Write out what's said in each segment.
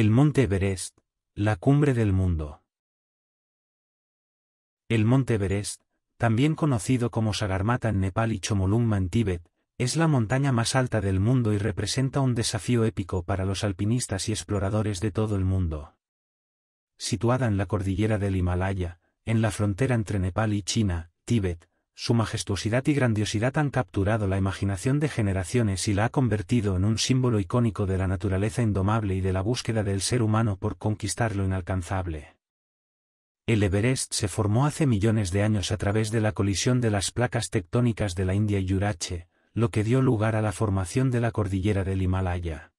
El monte Everest, la cumbre del mundo. El monte Everest, también conocido como Sagarmata en Nepal y Chomolungma en Tíbet, es la montaña más alta del mundo y representa un desafío épico para los alpinistas y exploradores de todo el mundo. Situada en la cordillera del Himalaya, en la frontera entre Nepal y China, Tíbet, su majestuosidad y grandiosidad han capturado la imaginación de generaciones y la ha convertido en un símbolo icónico de la naturaleza indomable y de la búsqueda del ser humano por conquistar lo inalcanzable. El Everest se formó hace millones de años a través de la colisión de las placas tectónicas de la India y Yurache, lo que dio lugar a la formación de la cordillera del Himalaya.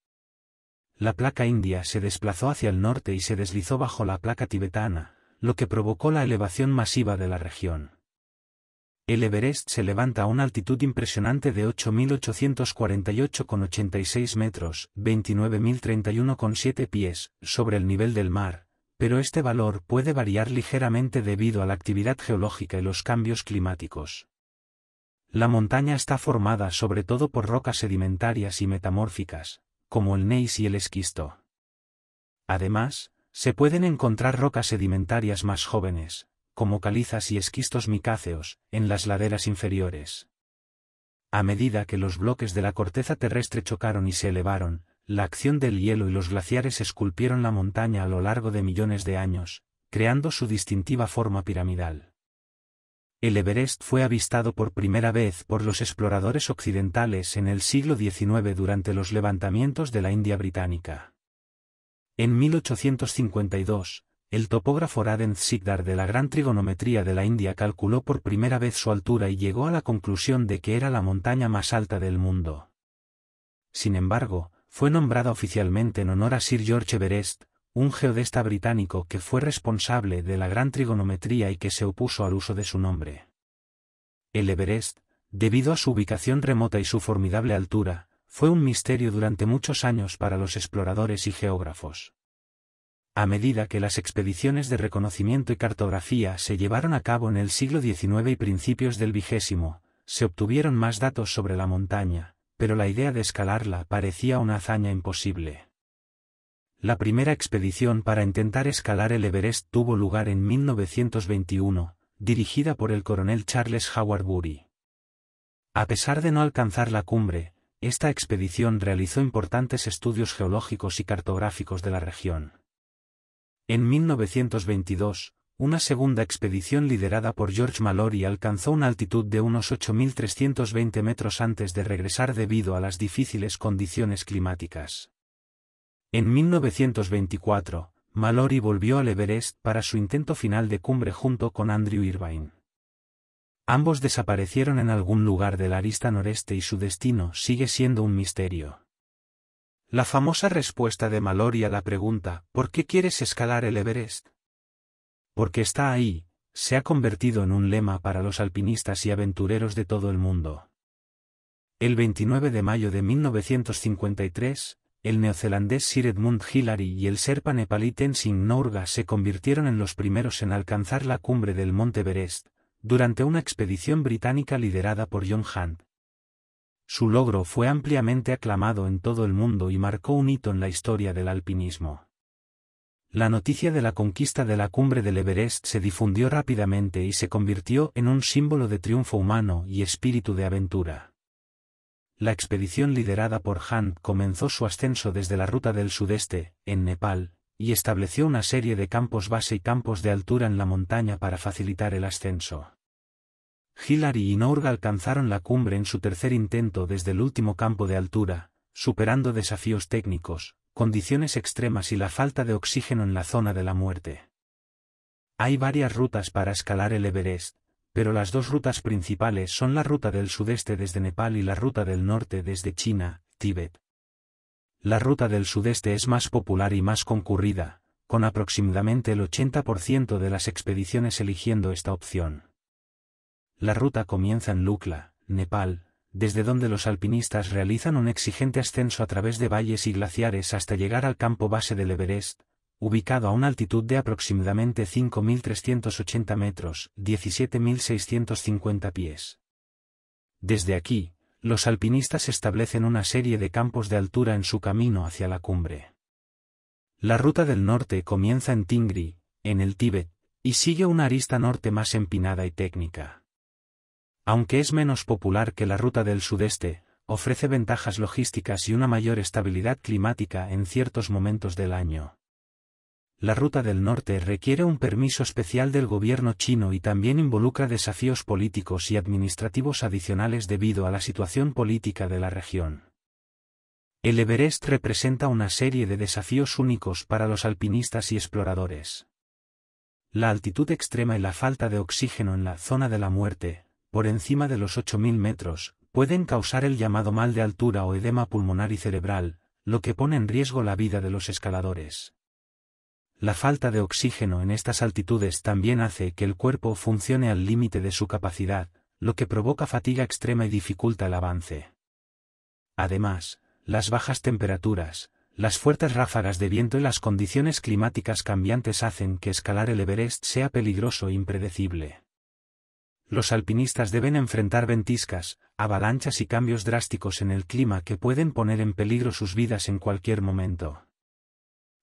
La placa india se desplazó hacia el norte y se deslizó bajo la placa tibetana, lo que provocó la elevación masiva de la región el Everest se levanta a una altitud impresionante de 8.848,86 metros, 29.031,7 pies, sobre el nivel del mar, pero este valor puede variar ligeramente debido a la actividad geológica y los cambios climáticos. La montaña está formada sobre todo por rocas sedimentarias y metamórficas, como el neis y el esquisto. Además, se pueden encontrar rocas sedimentarias más jóvenes, como calizas y esquistos micáceos, en las laderas inferiores. A medida que los bloques de la corteza terrestre chocaron y se elevaron, la acción del hielo y los glaciares esculpieron la montaña a lo largo de millones de años, creando su distintiva forma piramidal. El Everest fue avistado por primera vez por los exploradores occidentales en el siglo XIX durante los levantamientos de la India británica. En 1852, el topógrafo Raden Sigdar de la gran trigonometría de la India calculó por primera vez su altura y llegó a la conclusión de que era la montaña más alta del mundo. Sin embargo, fue nombrada oficialmente en honor a Sir George Everest, un geodesta británico que fue responsable de la gran trigonometría y que se opuso al uso de su nombre. El Everest, debido a su ubicación remota y su formidable altura, fue un misterio durante muchos años para los exploradores y geógrafos a medida que las expediciones de reconocimiento y cartografía se llevaron a cabo en el siglo XIX y principios del XX, se obtuvieron más datos sobre la montaña, pero la idea de escalarla parecía una hazaña imposible. La primera expedición para intentar escalar el Everest tuvo lugar en 1921, dirigida por el coronel Charles Howard Bury. A pesar de no alcanzar la cumbre, esta expedición realizó importantes estudios geológicos y cartográficos de la región. En 1922, una segunda expedición liderada por George Mallory alcanzó una altitud de unos 8.320 metros antes de regresar debido a las difíciles condiciones climáticas. En 1924, Mallory volvió al Everest para su intento final de cumbre junto con Andrew Irvine. Ambos desaparecieron en algún lugar de la arista noreste y su destino sigue siendo un misterio. La famosa respuesta de Mallory a la pregunta ¿por qué quieres escalar el Everest? Porque está ahí, se ha convertido en un lema para los alpinistas y aventureros de todo el mundo. El 29 de mayo de 1953, el neozelandés Sir Edmund Hillary y el serpa nepalí Tenzing Norga se convirtieron en los primeros en alcanzar la cumbre del Monte Everest, durante una expedición británica liderada por John Hunt, su logro fue ampliamente aclamado en todo el mundo y marcó un hito en la historia del alpinismo. La noticia de la conquista de la cumbre del Everest se difundió rápidamente y se convirtió en un símbolo de triunfo humano y espíritu de aventura. La expedición liderada por Hunt comenzó su ascenso desde la ruta del sudeste, en Nepal, y estableció una serie de campos base y campos de altura en la montaña para facilitar el ascenso. Hillary y Norga alcanzaron la cumbre en su tercer intento desde el último campo de altura, superando desafíos técnicos, condiciones extremas y la falta de oxígeno en la zona de la muerte. Hay varias rutas para escalar el Everest, pero las dos rutas principales son la ruta del sudeste desde Nepal y la ruta del norte desde China, Tíbet. La ruta del sudeste es más popular y más concurrida, con aproximadamente el 80% de las expediciones eligiendo esta opción. La ruta comienza en Lukla, Nepal, desde donde los alpinistas realizan un exigente ascenso a través de valles y glaciares hasta llegar al campo base del Everest, ubicado a una altitud de aproximadamente 5.380 metros, 17.650 pies. Desde aquí, los alpinistas establecen una serie de campos de altura en su camino hacia la cumbre. La ruta del norte comienza en Tingri, en el Tíbet, y sigue una arista norte más empinada y técnica. Aunque es menos popular que la ruta del sudeste, ofrece ventajas logísticas y una mayor estabilidad climática en ciertos momentos del año. La ruta del norte requiere un permiso especial del gobierno chino y también involucra desafíos políticos y administrativos adicionales debido a la situación política de la región. El Everest representa una serie de desafíos únicos para los alpinistas y exploradores. La altitud extrema y la falta de oxígeno en la zona de la muerte, por encima de los 8.000 metros, pueden causar el llamado mal de altura o edema pulmonar y cerebral, lo que pone en riesgo la vida de los escaladores. La falta de oxígeno en estas altitudes también hace que el cuerpo funcione al límite de su capacidad, lo que provoca fatiga extrema y dificulta el avance. Además, las bajas temperaturas, las fuertes ráfagas de viento y las condiciones climáticas cambiantes hacen que escalar el Everest sea peligroso e impredecible los alpinistas deben enfrentar ventiscas, avalanchas y cambios drásticos en el clima que pueden poner en peligro sus vidas en cualquier momento.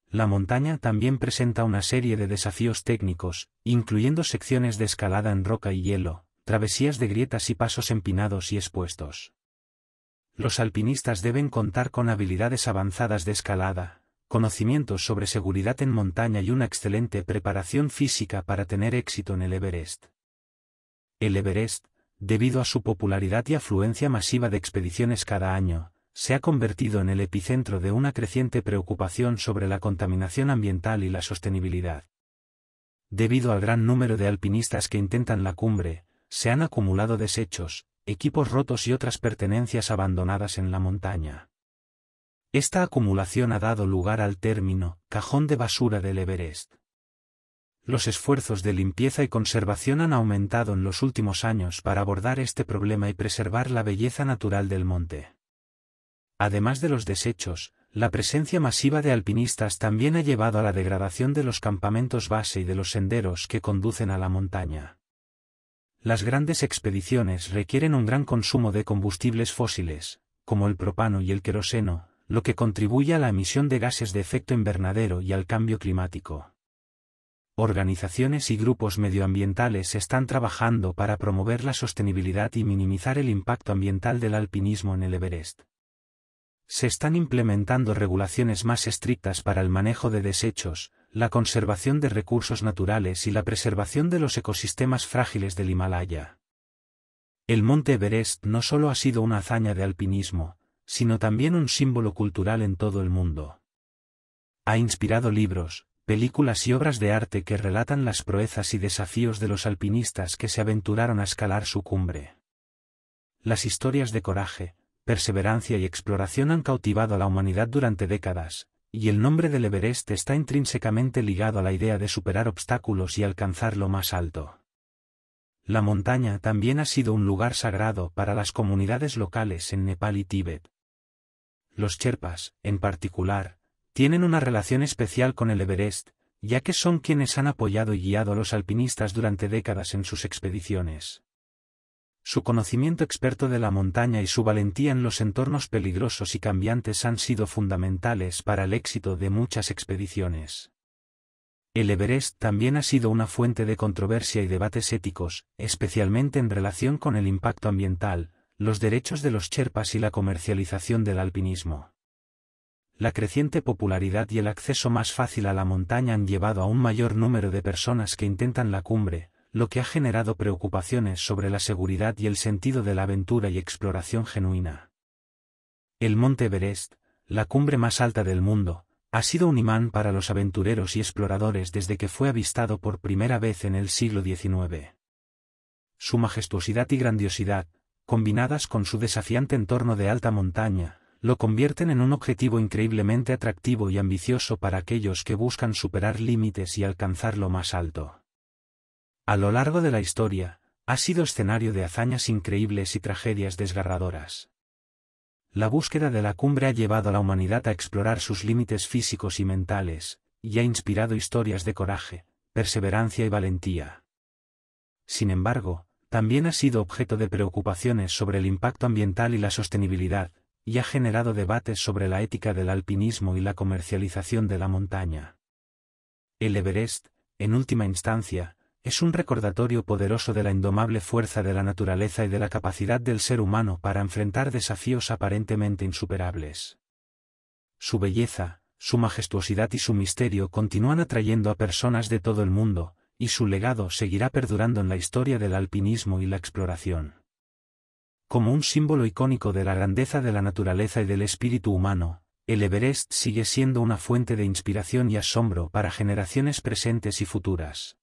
La montaña también presenta una serie de desafíos técnicos, incluyendo secciones de escalada en roca y hielo, travesías de grietas y pasos empinados y expuestos. Los alpinistas deben contar con habilidades avanzadas de escalada, conocimientos sobre seguridad en montaña y una excelente preparación física para tener éxito en el Everest el Everest, debido a su popularidad y afluencia masiva de expediciones cada año, se ha convertido en el epicentro de una creciente preocupación sobre la contaminación ambiental y la sostenibilidad. Debido al gran número de alpinistas que intentan la cumbre, se han acumulado desechos, equipos rotos y otras pertenencias abandonadas en la montaña. Esta acumulación ha dado lugar al término cajón de basura del Everest. Los esfuerzos de limpieza y conservación han aumentado en los últimos años para abordar este problema y preservar la belleza natural del monte. Además de los desechos, la presencia masiva de alpinistas también ha llevado a la degradación de los campamentos base y de los senderos que conducen a la montaña. Las grandes expediciones requieren un gran consumo de combustibles fósiles, como el propano y el queroseno, lo que contribuye a la emisión de gases de efecto invernadero y al cambio climático organizaciones y grupos medioambientales están trabajando para promover la sostenibilidad y minimizar el impacto ambiental del alpinismo en el Everest. Se están implementando regulaciones más estrictas para el manejo de desechos, la conservación de recursos naturales y la preservación de los ecosistemas frágiles del Himalaya. El monte Everest no solo ha sido una hazaña de alpinismo, sino también un símbolo cultural en todo el mundo. Ha inspirado libros, películas y obras de arte que relatan las proezas y desafíos de los alpinistas que se aventuraron a escalar su cumbre. Las historias de coraje, perseverancia y exploración han cautivado a la humanidad durante décadas, y el nombre del Everest está intrínsecamente ligado a la idea de superar obstáculos y alcanzar lo más alto. La montaña también ha sido un lugar sagrado para las comunidades locales en Nepal y Tíbet. Los Cherpas, en particular, tienen una relación especial con el Everest, ya que son quienes han apoyado y guiado a los alpinistas durante décadas en sus expediciones. Su conocimiento experto de la montaña y su valentía en los entornos peligrosos y cambiantes han sido fundamentales para el éxito de muchas expediciones. El Everest también ha sido una fuente de controversia y debates éticos, especialmente en relación con el impacto ambiental, los derechos de los cherpas y la comercialización del alpinismo la creciente popularidad y el acceso más fácil a la montaña han llevado a un mayor número de personas que intentan la cumbre, lo que ha generado preocupaciones sobre la seguridad y el sentido de la aventura y exploración genuina. El monte Everest, la cumbre más alta del mundo, ha sido un imán para los aventureros y exploradores desde que fue avistado por primera vez en el siglo XIX. Su majestuosidad y grandiosidad, combinadas con su desafiante entorno de alta montaña, lo convierten en un objetivo increíblemente atractivo y ambicioso para aquellos que buscan superar límites y alcanzar lo más alto. A lo largo de la historia, ha sido escenario de hazañas increíbles y tragedias desgarradoras. La búsqueda de la cumbre ha llevado a la humanidad a explorar sus límites físicos y mentales, y ha inspirado historias de coraje, perseverancia y valentía. Sin embargo, también ha sido objeto de preocupaciones sobre el impacto ambiental y la sostenibilidad, y ha generado debates sobre la ética del alpinismo y la comercialización de la montaña. El Everest, en última instancia, es un recordatorio poderoso de la indomable fuerza de la naturaleza y de la capacidad del ser humano para enfrentar desafíos aparentemente insuperables. Su belleza, su majestuosidad y su misterio continúan atrayendo a personas de todo el mundo, y su legado seguirá perdurando en la historia del alpinismo y la exploración. Como un símbolo icónico de la grandeza de la naturaleza y del espíritu humano, el Everest sigue siendo una fuente de inspiración y asombro para generaciones presentes y futuras.